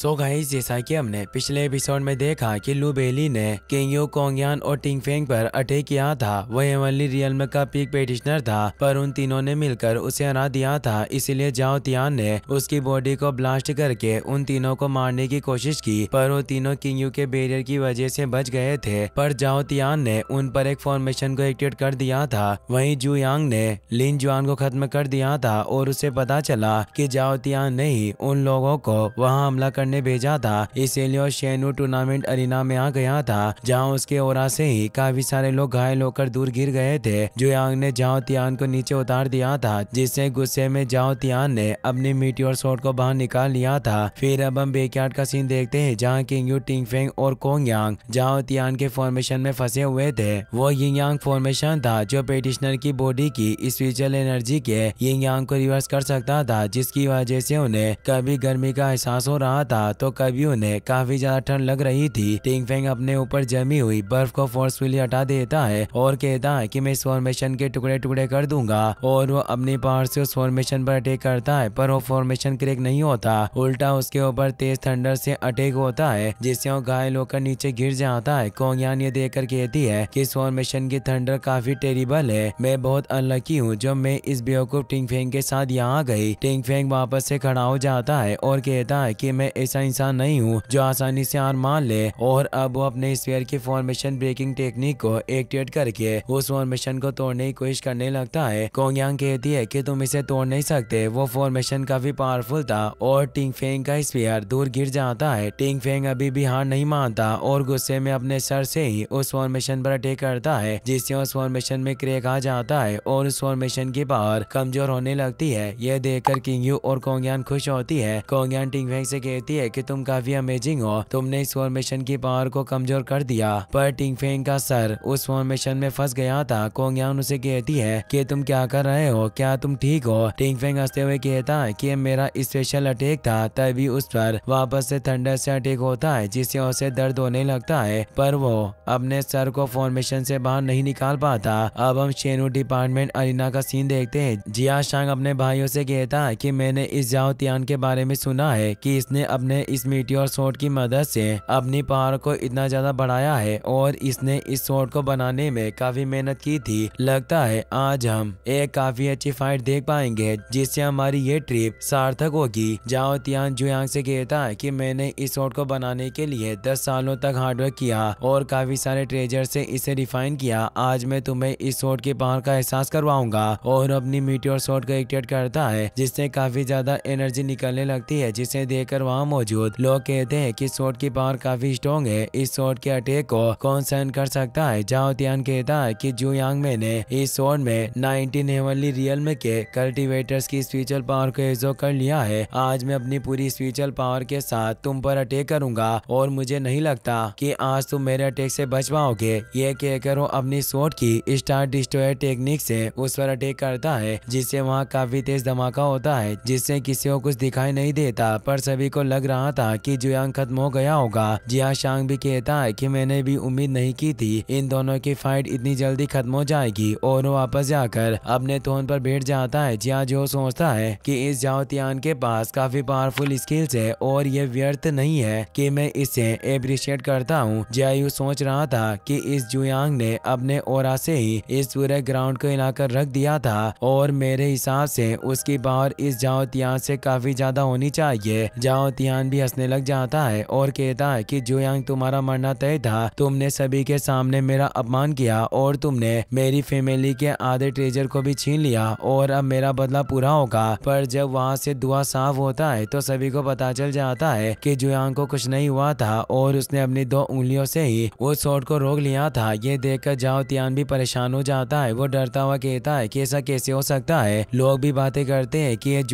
सो so guys जैसा कि हमने पिछले एपिसोड में देखा कि लू बेली ने किंगयू कोंगयान और टिंगफेंग पर अटैक किया था वह एवनली रियल में का पीक पेटिशनर था पर उन तीनों ने मिलकर उसे हरा दिया था इसीलिए जाओ तियान ने उसकी बॉडी को ब्लास्ट करके उन तीनों को मारने की कोशिश की पर वो तीनों किंगयू के बैरियर की वजह से बच गए थे पर जाओ तियान ने उन पर एक फॉर्मेशन को एक्टिवेट कर दिया था वही जू यांग ने लिन जुआन को खत्म कर दिया था और उसे पता चला की जाओ तियान ने ही उन लोगों को वहाँ हमला करने ने भेजा था इसीलिए शेनु टूर्नामेंट अरिना में आ गया था जहाँ उसके ओरा से ही काफी सारे लोग घायल होकर दूर गिर गए थे जो यांग ने जाओ तियान को नीचे उतार दिया था जिससे गुस्से में जाओ तियान ने मीटी और शोट को बाहर निकाल लिया था फिर अब हम बेक्यार्ड का सीन देखते हैं जहाँ किंग यू टिंग फेंग और कोंग यांग जाओ तियान के फॉर्मेशन में फंसे हुए थे वो यिंग यांग फॉर्मेशन था जो पेटिशनर की बॉडी की स्पिरिचुअल एनर्जी के यिंग यांग को रिवर्स कर सकता था जिसकी वजह से उन्हें कभी गर्मी का एहसास हो रहा था तो कभी उन्हें काफी ज्यादा ठंड लग रही थी टिंग फेंग अपने ऊपर जमी हुई बर्फ को फोर्सफुली हटा देता है और कहता है कि मैं इस फॉर्मेशन के टुकड़े टुकड़े कर दूंगा और वो अपने पहाड़ से उस फॉर्मेशन पर अटैक करता है पर वो फॉर्मेशन क्रेक नहीं होता उल्टा उसके ऊपर तेज थंडर से अटैक होता है जिससे वो घायल होकर नीचे गिर जाता है कोंगयान ये देख कर कहती है कि इस फॉर्मेशन की थंडर काफी टेरिबल है मैं बहुत अनलकी हूँ जब मैं इस बेवकूफ टिंग फेंग के साथ यहाँ गई टिंग फेंग वापस से खड़ा हो जाता है और कहता है की मैं ऐसा इंसान नहीं हूँ जो आसानी से हार मान ले और अब वो अपने स्पेयर की फॉर्मेशन ब्रेकिंग टेक्निक को एक्टिवेट करके उस फॉर्मेशन को तोड़ने की कोशिश करने लगता है कोंगयांग कहती है की तुम इसे तोड़ नहीं सकते वो फॉर्मेशन काफी पावरफुल था और टिंग फेंग का स्पेयर दूर गिर जाता है टिंग फेंग अभी भी हार नहीं मानता और गुस्से में अपने सर से ही उस फॉर्मेशन पर अटैक करता है जिससे उस फॉर्मेशन में क्रेक आ जाता है और उस फॉर्मेशन की पावर कमजोर होने लगती है यह देखकर किंग यू और कोंगयान खुश होती है कोंगयान टिंग फेंग से कहती कहती है कि तुम काफी अमेजिंग हो तुमने इस फॉर्मेशन की पावर को कमजोर कर दिया पर टिंग फेंग का सर उस फॉर्मेशन में फंस गया था कोंगयान उसे कहती है कि तुम क्या कर रहे हो क्या तुम ठीक हो टिंग फेंग हंसते हुए कहता है कि मेरा स्पेशल अटैक था तभी उस पर वापस से थंडर से अटैक होता है जिससे उसे दर्द होने लगता है पर वो अपने सर को फॉर्मेशन से बाहर नहीं निकाल पाता अब हम शेनू डिपार्टमेंट अरिना का सीन देखते हैं जिया शांग अपने भाइयों से कहता है कि मैंने इस जाओ तियान के बारे में सुना है कि इसने ने इस मीटियोर शॉट की मदद से अपनी पहाड़ को इतना ज्यादा बढ़ाया है और इसने इस शॉट को बनाने में काफी मेहनत की थी लगता है आज हम एक काफी अच्छी फाइट देख पाएंगे जिससे हमारी ये ट्रिप सार्थक होगी जाओ तियान जुआंग से कहता है कि मैंने इस शॉट को बनाने के लिए दस सालों तक हार्डवर्क किया और काफी सारे ट्रेजर से इसे रिफाइन किया आज मैं तुम्हें इस शॉट के पहाड़ का एहसास करवाऊंगा और अपनी मीटियोर शॉट को एक्टिवेट करता है जिससे काफी ज्यादा एनर्जी निकलने लगती है जिसे देखकर वहाँ मौजूद लोग कहते हैं कि शॉट की पावर काफी स्ट्रॉन्ग है इस शॉट के अटैक को कौन सहन कर सकता है जाओ त्यान कहता है कि जू यांग में ने इस शॉट में नाइनटीन हेवनली रियल में के कल्टिवेटर्स की स्पिरिचुअल पावर को एजो कर लिया है आज मैं अपनी पूरी स्पिरिचुअल पावर के साथ तुम पर अटैक करूंगा और मुझे नहीं लगता कि आज तुम मेरे अटैक से बच पाओगे ये कहकर वो अपनी शॉट की स्टार डिस्ट्रॉय टेक्निक से उस पर अटैक करता है जिससे वहाँ काफी तेज धमाका होता है जिससे किसी को कुछ दिखाई नहीं देता पर सभी को लग लग रहा था कि जुयांग खत्म हो गया होगा जिया शांग भी कहता है कि मैंने भी उम्मीद नहीं की थी इन दोनों की फाइट इतनी जल्दी खत्म हो जाएगी और वो वापस जाकर अपने थोन पर बैठ जाता है जिया जो सोचता है कि इस तियान के पास काफी पावरफुल स्किल्स है और ये व्यर्थ नहीं है कि मैं इसे एप्रिशिएट करता हूँ जिया यू सोच रहा था कि इस जुयांग ने अपने और से ही इस पूरे ग्राउंड को हिलाकर रख दिया था और मेरे हिसाब से उसकी पावर इस तियान से काफी ज्यादा होनी चाहिए जाओ जियान भी हंसने लग जाता है और कहता है कि जुयांग तुम्हारा मरना तय था तुमने सभी के सामने मेरा अपमान किया और तुमने मेरी फैमिली के आधे ट्रेजर को भी छीन लिया और अब मेरा बदला पूरा होगा पर जब वहाँ से धुआं साफ होता है तो सभी को पता चल जाता है कि जुआंग को कुछ नहीं हुआ था और उसने अपनी दो उंगलियों से ही उस शॉट को रोक लिया था ये देखकर जाओ तियान भी परेशान हो जाता है वो डरता हुआ कहता है की ऐसा कैसे हो सकता है लोग भी बातें करते हैं कि ये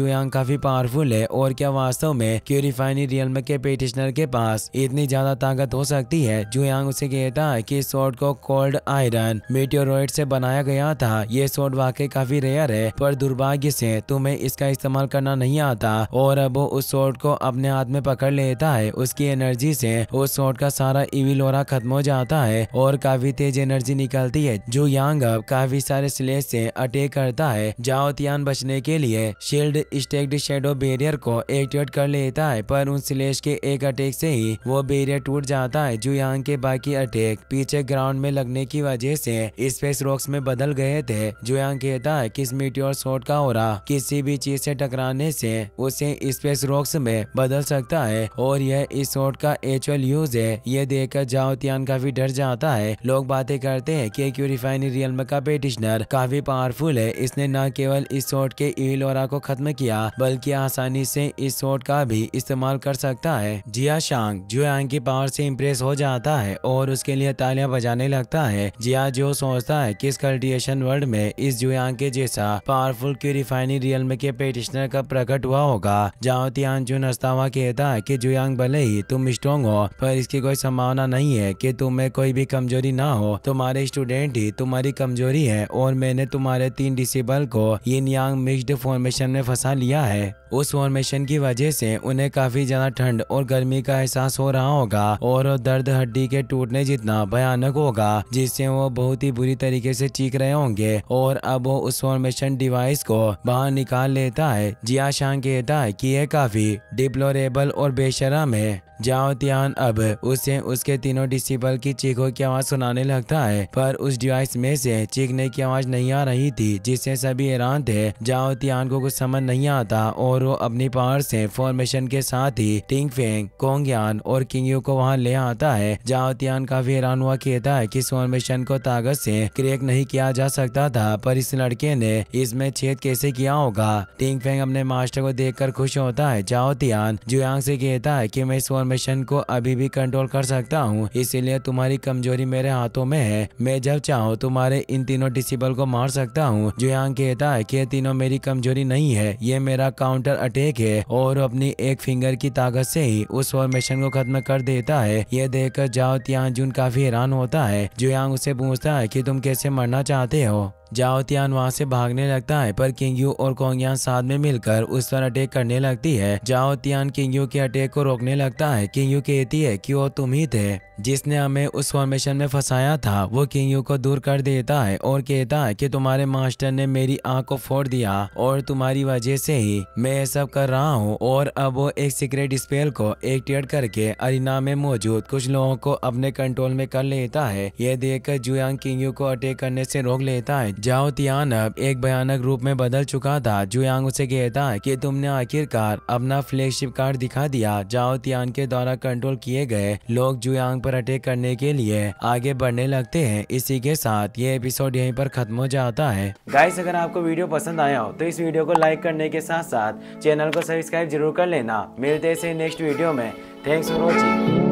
काफी पावरफुल है और क्या वास्तव में क्यूरिफाइड फाइनली रियल में के पेटिशनर के पास इतनी ज्यादा ताकत हो सकती है यांग उसे कहता है की शॉर्ट को कोल्ड आयरन मेटियोरॉइड से बनाया गया था ये शॉर्ट वाकई काफी रेयर है पर दुर्भाग्य से तुम्हें इसका इस्तेमाल करना नहीं आता और अब वो उस शॉर्ट को अपने हाथ में पकड़ लेता है उसकी एनर्जी से उस शॉर्ट का सारा इविल और खत्म हो जाता है और काफी तेज एनर्जी निकलती है जो यांग अब काफी सारे स्लेज से अटैक करता है जाओ बचने के लिए शील्ड स्टेक्ड शेडो बैरियर को एक्टिवेट कर लेता है पर पर उन स्लेश के एक अटैक से ही वो बेरियर टूट जाता है जो यहाँ के बाकी अटैक पीछे ग्राउंड में लगने की वजह से स्पेस रॉक्स में बदल गए थे जो यहाँ कहता है कि इस मीटियोर शॉट का हो किसी भी चीज से टकराने से उसे स्पेस रॉक्स में बदल सकता है और यह इस शॉट का एक्चुअल यूज है यह देखकर जाओ तियान काफी डर जाता है लोग बातें करते हैं की क्यू रिफाइनरी का पेटिशनर काफी पावरफुल है इसने न केवल इस शॉट के ईल को खत्म किया बल्कि आसानी से इस शॉट का भी इस्तेमाल इस्तेमाल कर सकता है जिया शांग जो जुयांग की पावर से इम्प्रेस हो जाता है और उसके लिए तालियां बजाने लगता है जिया जो सोचता है कि इस कल्टिवेशन वर्ल्ड में इस जुआंग के जैसा पावरफुल क्यूरिफाइनी में के पेटिशनर का प्रकट हुआ होगा जाओ तियांग जो नस्तावा कहता है की जुआंग भले ही तुम स्ट्रॉन्ग हो पर इसकी कोई संभावना नहीं है की तुम्हें कोई भी कमजोरी न हो तुम्हारे स्टूडेंट ही तुम्हारी कमजोरी है और मैंने तुम्हारे तीन डिसेबल को ये यांग मिक्सड फॉर्मेशन में फंसा लिया है उस फॉर्मेशन की वजह से उन्हें काफी ज्यादा ठंड और गर्मी का एहसास हो रहा होगा और दर्द हड्डी के टूटने जितना भयानक होगा जिससे वो बहुत ही बुरी तरीके से चीख रहे होंगे और अब वो उस फॉर्मेशन डिवाइस को बाहर निकाल लेता है जिया शांग कहता है की यह काफी डिप्लोरेबल और बेशरम है जाओ त्यान अब उसे उसके तीनों डिसिबल की चीखों की आवाज़ सुनाने लगता है पर उस डिवाइस में से चीखने की आवाज़ नहीं आ रही थी जिससे सभी हैरान थे जाओ त्यान को कुछ समझ नहीं आता और वो अपनी पावर से फॉर्मेशन के साथ साथ ही टिंग फेंग कोंगयान और किंगयू को वहाँ ले आता है जाओ तियान काफी हैरान हुआ कहता है की सोन मिशन को ताकत से क्रैक नहीं किया जा सकता था पर इस लड़के ने इसमें छेद कैसे किया होगा टिंग फेंग अपने मास्टर को देख खुश होता है जाओ तियान ऐसी से कहता है कि मैं इस फॉर्मेशन को अभी भी कंट्रोल कर सकता हूँ इसीलिए तुम्हारी कमजोरी मेरे हाथों में है मैं जब चाहूँ तुम्हारे इन तीनों डिसिबल को मार सकता हूँ जुआंग कहता है कि तीनों मेरी कमजोरी नहीं है ये मेरा काउंटर अटैक है और अपनी एक फिंगर फिंगर की ताकत से ही उस फॉर्मेशन को खत्म कर देता है यह देखकर जाओ त्यांग जून काफी हैरान होता है जो यांग उसे पूछता है कि तुम कैसे मरना चाहते हो जाओ तियान वहाँ से भागने लगता है पर किंगयू और कोंगयान साथ में मिलकर उस पर अटैक करने लगती है जाओ तियान किंगयू के अटैक को रोकने लगता है किंगयू कहती है कि वो तुम ही थे जिसने हमें उस फॉर्मेशन में फंसाया था वो किंगयू को दूर कर देता है और कहता है कि तुम्हारे मास्टर ने मेरी आँख को फोड़ दिया और तुम्हारी वजह से ही मैं ये सब कर रहा हूँ और अब वो एक सीक्रेट स्पेल को एक्टिवेट करके अरिना में मौजूद कुछ लोगों को अपने कंट्रोल में कर लेता है यह देखकर जुयांग किंगयू को अटैक करने से रोक लेता है जाओ तियान अब एक भयानक रूप में बदल चुका था जुयांग उसे कहता कि तुमने आखिरकार अपना फ्लैगशिप कार्ड दिखा दिया जाओ तियान के द्वारा कंट्रोल किए गए लोग जुयांग पर अटैक करने के लिए आगे बढ़ने लगते हैं इसी के साथ ये एपिसोड यहीं पर खत्म हो जाता है गाइस अगर आपको वीडियो पसंद आया हो तो इस वीडियो को लाइक करने के साथ साथ चैनल को सब्सक्राइब जरूर कर लेना मिलते हैं नेक्स्ट वीडियो में थैंक्स फॉर वॉचिंग